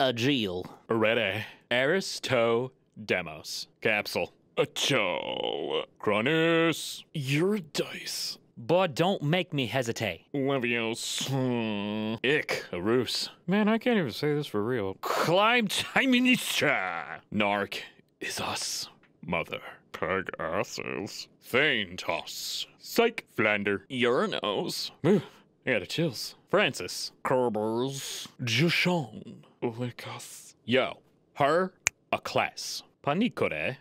Agil. Ready. Aristo Demos. Capsule. Acho. Cronus. Your dice. But don't make me hesitate. Levios. Hmm. Ick. A ruse. Man, I can't even say this for real. Climb Chiministra. Nark. is us. Mother. asses. Thane toss. Psych. Flander. Uranos. I got chills. Francis. Kerber's. Jushon. Yo, her a class. Panikore